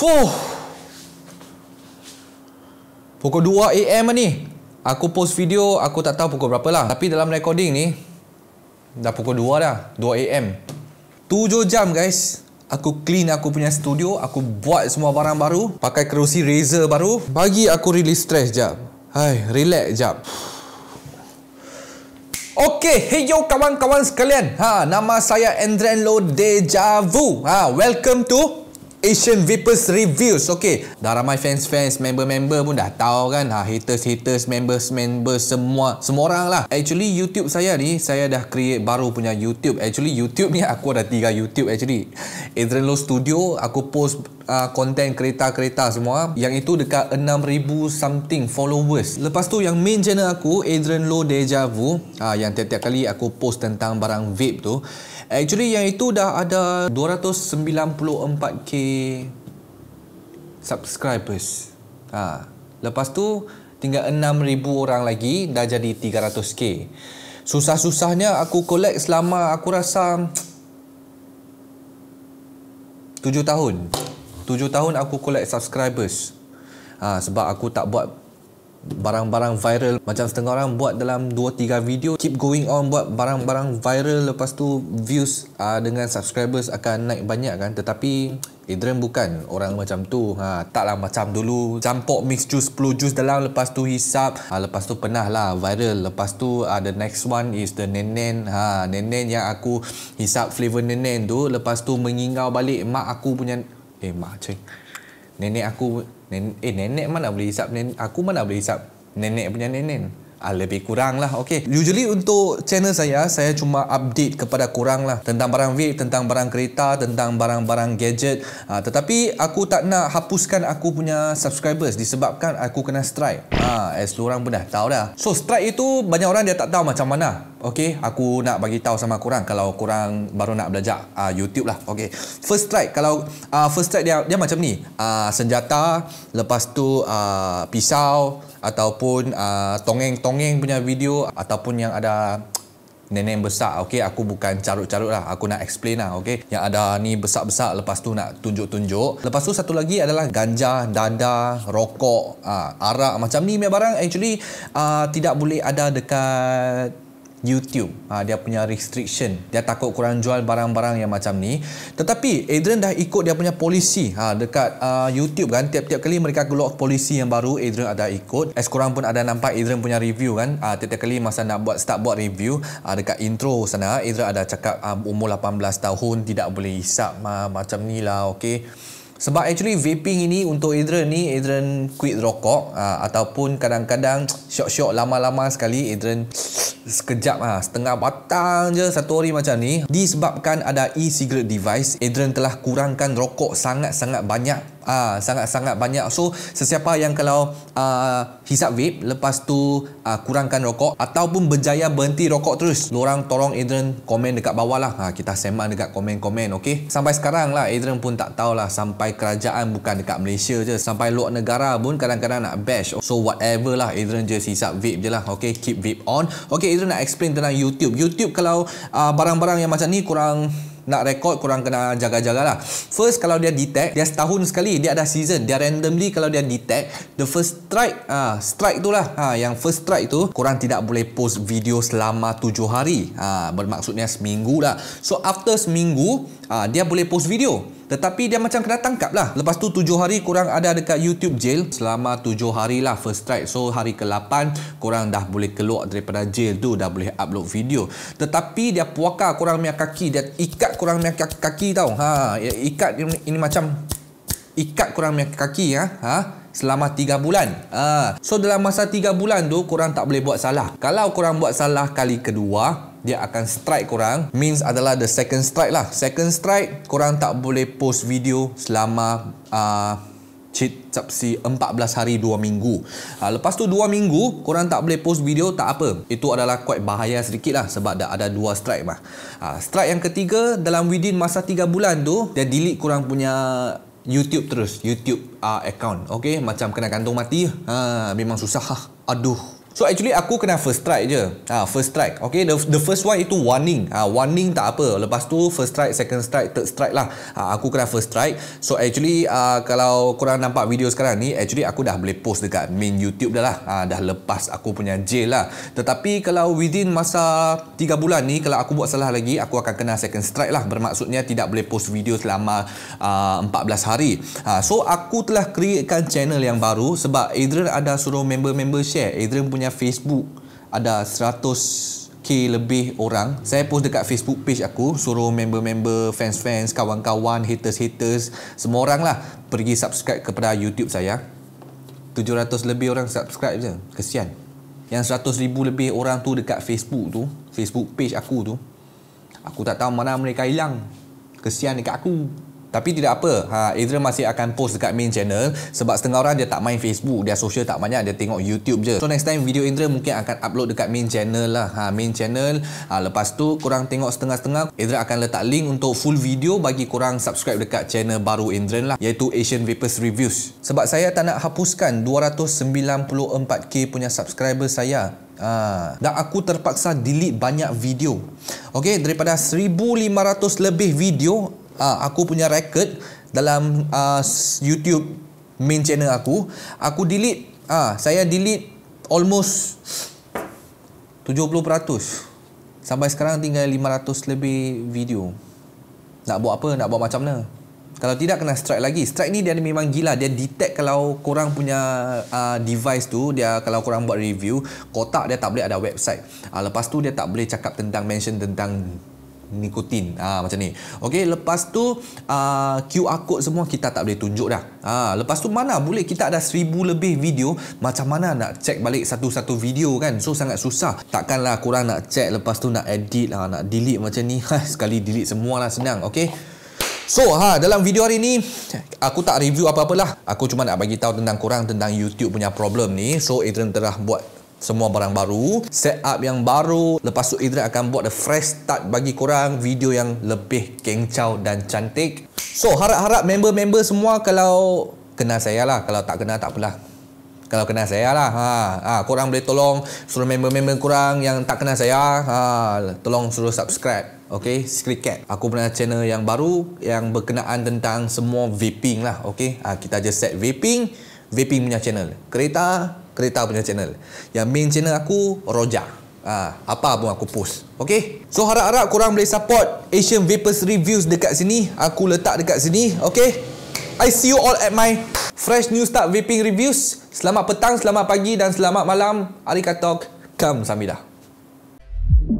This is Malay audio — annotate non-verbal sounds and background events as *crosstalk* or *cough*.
Fuh. Pukul 2 AM ni. Aku post video, aku tak tahu pukul berapa lah. Tapi dalam recording ni, dah pukul 2 dah. 2 AM. 7 jam guys. Aku clean aku punya studio. Aku buat semua barang baru. Pakai kerusi Razer baru. Bagi aku release stress jap. Hai, relax jap. Okay, hey yo kawan-kawan sekalian. Ha, nama saya Andren Lo Deja Ha, welcome to Asian Vipers Reviews Okay Dah ramai fans-fans Member-member pun dah tahu kan ha, Haters-haters Members-member Semua Semua orang lah Actually YouTube saya ni Saya dah create baru punya YouTube Actually YouTube ni *laughs* Aku ada tiga YouTube actually Adrian Low Studio Aku post uh, content kereta-kereta semua yang itu dekat 6000 something followers lepas tu yang main channel aku Adrian Low Deja Vu uh, yang tiap-tiap kali aku post tentang barang vape tu actually yang itu dah ada 294k subscribers ha. lepas tu tinggal 6000 orang lagi dah jadi 300k susah-susahnya aku collect selama aku rasa 7 tahun Tujuh tahun aku collect subscribers ha, sebab aku tak buat barang-barang viral macam setengah orang buat dalam dua tiga video keep going on buat barang-barang viral lepas tu views uh, dengan subscribers akan naik banyak kan tetapi eh, Adrian bukan orang macam tu ha, taklah macam dulu campur mix jus 10 jus dalam lepas tu hisap ha, lepas tu pernah lah viral lepas tu uh, the next one is the nenen ha, nenen yang aku hisap flavor nenen tu lepas tu mengingau balik mak aku punya Eh mak cik Nenek aku nen Eh nenek mana boleh hisap nen Aku mana boleh hisap Nenek punya nenek Ah, lebih kurang lah okay. Usually untuk channel saya Saya cuma update kepada kurang lah Tentang barang vape Tentang barang kereta Tentang barang-barang gadget ha, Tetapi aku tak nak hapuskan aku punya subscribers Disebabkan aku kena strike ha, As orang pun dah tahu dah So strike itu banyak orang dia tak tahu macam mana Okay, aku nak bagi tahu sama korang kalau korang baru nak belajar uh, YouTube lah. Okay, first strike kalau uh, first strike dia dia macam ni uh, senjata, lepas tu uh, pisau ataupun uh, tongeng-tongeng punya video ataupun yang ada nenek besar. Okay, aku bukan carut-carut lah. Aku nak explain lah. Okay, yang ada ni besar-besar. Lepas tu nak tunjuk-tunjuk. Lepas tu satu lagi adalah ganja, dada, rokok, uh, arak macam ni. Mereka barang actually uh, tidak boleh ada dekat YouTube ha, dia punya restriction dia takut kurang jual barang-barang yang macam ni tetapi Adrian dah ikut dia punya polisi ha, dekat uh, YouTube kan tiap-tiap kali mereka keluar polisi yang baru Adrian ada ikut as korang pun ada nampak Adrian punya review kan ha, tiap-tiap kali masa nak buat start buat review ha, dekat intro sana Adrian ada cakap ha, umur 18 tahun tidak boleh hisap ha, macam ni lah okay sebab actually vaping ini untuk Adrian ni, Adrian quit rokok uh, ataupun kadang-kadang syok-syok lama-lama sekali Adrian sekejap ah uh, setengah batang je satu hari macam ni disebabkan ada e-cigarette device Adrian telah kurangkan rokok sangat-sangat banyak Ah uh, sangat-sangat banyak. So sesiapa yang kalau uh, hisap vape lepas tu uh, kurangkan rokok ataupun berjaya berhenti rokok terus. Lorang tolong Adrian komen dekat bawah lah. Ha, ah, kita semak dekat komen-komen okey. Sampai sekarang lah Adrian pun tak tahulah sampai kerajaan bukan dekat Malaysia je. Sampai luar negara pun kadang-kadang nak bash. So whatever lah Adrian je hisap vape je lah. Okey keep vape on. Okey Adrian nak explain tentang YouTube. YouTube kalau barang-barang uh, yang macam ni kurang nak record kurang kena jaga-jaga lah first kalau dia detect dia setahun sekali dia ada season dia randomly kalau dia detect the first strike ah strike tu lah uh, yang first strike tu kurang tidak boleh post video selama tujuh hari ah bermaksudnya seminggu lah so after seminggu ah dia boleh post video tetapi dia macam kena tangkap lah. Lepas tu tujuh hari kurang ada dekat YouTube jail. Selama tujuh hari lah first strike. So hari ke-8 kurang dah boleh keluar daripada jail tu. Dah boleh upload video. Tetapi dia puaka kurang punya kaki. Dia ikat kurang punya kaki tau. Ha, ya, ikat ini, ini macam ikat kurang punya kaki ya. Ha? selama 3 bulan. Ah, so dalam masa 3 bulan tu korang tak boleh buat salah. Kalau korang buat salah kali kedua, dia akan strike korang means adalah the second strike lah second strike korang tak boleh post video selama uh, cheat capsi 14 hari 2 minggu uh, lepas tu 2 minggu korang tak boleh post video tak apa itu adalah quite bahaya sedikit lah sebab dah ada 2 strike mah. Uh, strike yang ketiga dalam within masa 3 bulan tu dia delete korang punya YouTube terus YouTube uh, account okay macam kena gantung mati ha, memang susah ha. aduh So actually aku kena first strike je. Ha, first strike. Okay, the, the first one itu warning. Ha, warning tak apa. Lepas tu first strike, second strike, third strike lah. Ha, aku kena first strike. So actually uh, kalau korang nampak video sekarang ni, actually aku dah boleh post dekat main YouTube dah lah. Ha, dah lepas aku punya jail lah. Tetapi kalau within masa 3 bulan ni, kalau aku buat salah lagi, aku akan kena second strike lah. Bermaksudnya tidak boleh post video selama uh, 14 hari. Ha, so aku telah createkan channel yang baru sebab Adrian ada suruh member-member share. Adrian punya punya Facebook ada 100k lebih orang. Saya post dekat Facebook page aku suruh member-member, fans-fans, kawan-kawan, haters-haters, semua orang lah pergi subscribe kepada YouTube saya. 700 lebih orang subscribe je. Kesian. Yang 100,000 lebih orang tu dekat Facebook tu, Facebook page aku tu, aku tak tahu mana mereka hilang. Kesian dekat aku. Tapi tidak apa, ha, Adrian masih akan post dekat main channel sebab setengah orang dia tak main Facebook, dia social tak banyak, dia tengok YouTube je. So next time video Adrian mungkin akan upload dekat main channel lah. Ha, main channel, ha, lepas tu korang tengok setengah-setengah, Adrian akan letak link untuk full video bagi korang subscribe dekat channel baru Adrian lah iaitu Asian Vapers Reviews. Sebab saya tak nak hapuskan 294k punya subscriber saya. Ha. Dan aku terpaksa delete banyak video Okay, daripada 1500 lebih video uh, aku punya record dalam uh, YouTube main channel aku aku delete uh, saya delete almost 70% sampai sekarang tinggal 500 lebih video nak buat apa nak buat macam mana kalau tidak kena strike lagi strike ni dia memang gila dia detect kalau korang punya uh, device tu dia kalau korang buat review kotak dia tak boleh ada website uh, lepas tu dia tak boleh cakap tentang mention tentang nikotin ha, macam ni okey lepas tu uh, ah, QR code semua kita tak boleh tunjuk dah ha, lepas tu mana boleh kita ada seribu lebih video macam mana nak check balik satu-satu video kan so sangat susah takkanlah kurang nak check lepas tu nak edit ha, nak delete macam ni ha, *laughs* sekali delete semua lah senang okey So ha dalam video hari ni aku tak review apa-apalah. Aku cuma nak bagi tahu tentang kurang tentang YouTube punya problem ni. So Adrian telah buat semua barang baru set up yang baru lepas tu Idris akan buat the fresh start bagi korang video yang lebih kengcau dan cantik so harap-harap member-member semua kalau kena saya lah kalau tak kena tak apalah kalau kena saya lah ha, ha, korang boleh tolong suruh member-member korang yang tak kena saya ha, tolong suruh subscribe Okay, Secret Cat. Aku punya channel yang baru yang berkenaan tentang semua vaping lah. Okay, ha, kita just set vaping. Vaping punya channel. Kereta, kereta punya channel yang main channel aku Roja ha, apa pun aku post ok so harap-harap korang boleh support Asian Vapers Reviews dekat sini aku letak dekat sini ok I see you all at my fresh new start vaping reviews selamat petang selamat pagi dan selamat malam Arigatok Kam Samida Thank you.